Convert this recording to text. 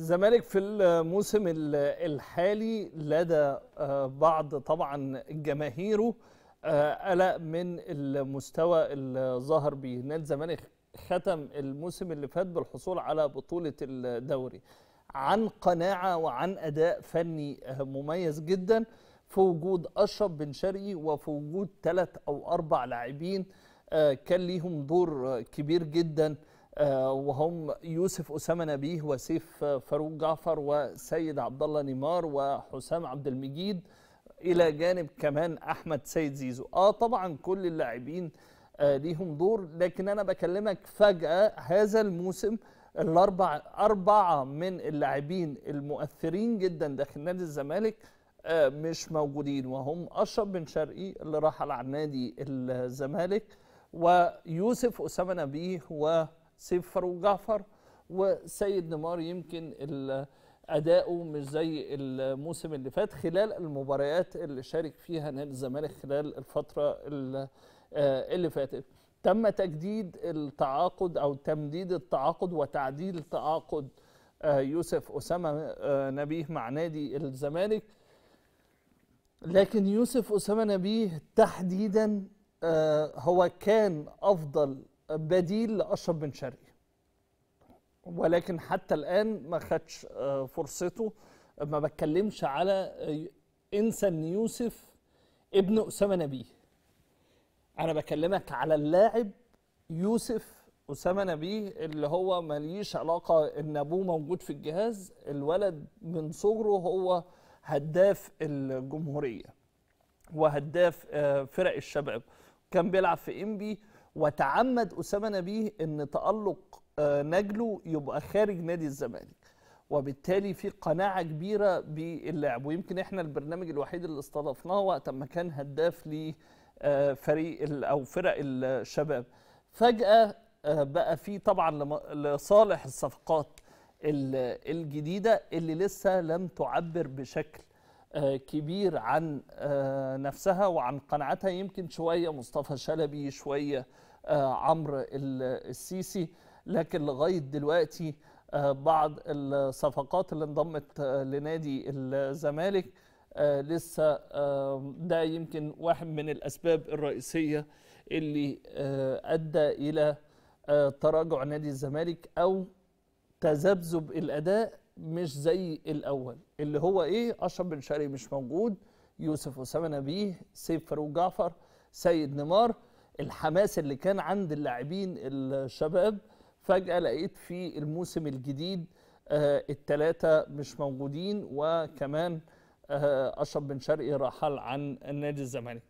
الزمالك في الموسم الحالي لدى آه، بعض طبعا جماهيره آه، قلق من المستوى الظاهر بيه نادي الزمالك ختم الموسم اللي فات بالحصول على بطولة الدوري عن قناعة وعن أداء فني آه، مميز جدا في وجود أشرف بن شرقي وفي وجود ثلاث أو أربع لاعبين كان ليهم دور كبير جدا آه، وهم يوسف أسامة نبيه وسيف فاروق جعفر وسيد عبد الله نيمار وحسام عبد المجيد إلى جانب كمان أحمد سيد زيزو آه طبعا كل اللاعبين آه، ليهم دور لكن أنا بكلمك فجأة هذا الموسم الأربع أربعة من اللاعبين المؤثرين جدا داخل نادي الزمالك آه، مش موجودين وهم أشرف بن شرقي اللي راح على نادي الزمالك ويوسف أسامة نبيه و سيف فاروق جعفر وسيد نيمار يمكن اداؤه مش زي الموسم اللي فات خلال المباريات اللي شارك فيها نادي الزمالك خلال الفتره آه، اللي فاتت تم تجديد التعاقد او تمديد التعاقد وتعديل تعاقد آه، يوسف اسامه آه، نبيه مع نادي الزمالك لكن يوسف اسامه نبيه تحديدا هو كان افضل بديل لاشرف بن شرقي ولكن حتى الان ما خدش آه، فرصته ما بتكلمش على آه، انسى ان يوسف ابن اسامه نبيه انا بكلمك على اللاعب يوسف اسامه نبيه اللي هو ماليش علاقه ان ابوه موجود في الجهاز الولد من صغره هو هداف الجمهوريه وهداف آه، فرق الشباب كان بيلعب في انبي وتعمد أسامة نبيه أن تألق آه، نجله يبقى خارج نادي الزمالك وبالتالي في قناعة كبيرة باللعب ويمكن احنا البرنامج الوحيد اللي استضفناه وقت ما كان هداف لفريق آه، أو فرق الشباب فجأة آه، بقى في طبعا لصالح الصفقات الجديدة اللي لسه لم تعبر بشكل آه، كبير عن آه، نفسها وعن قناعتها يمكن شويه مصطفى شلبي شويه آه، عمرو السيسي لكن لغايه دلوقتي بعض الصفقات اللي انضمت لنادي الزمالك لسه ده يمكن واحد من الاسباب الرئيسيه اللي ادى الى تراجع نادي الزمالك او تذبذب الاداء مش زي الاول اللي هو ايه اشرف بن شرقي مش موجود يوسف اسامه نبيه سيف فاروق جعفر سيد نمار الحماس اللي كان عند اللاعبين الشباب فجاه لقيت في الموسم الجديد آه الثلاثه مش موجودين وكمان آه اشرف بن شرقي رحل عن النادي الزمالك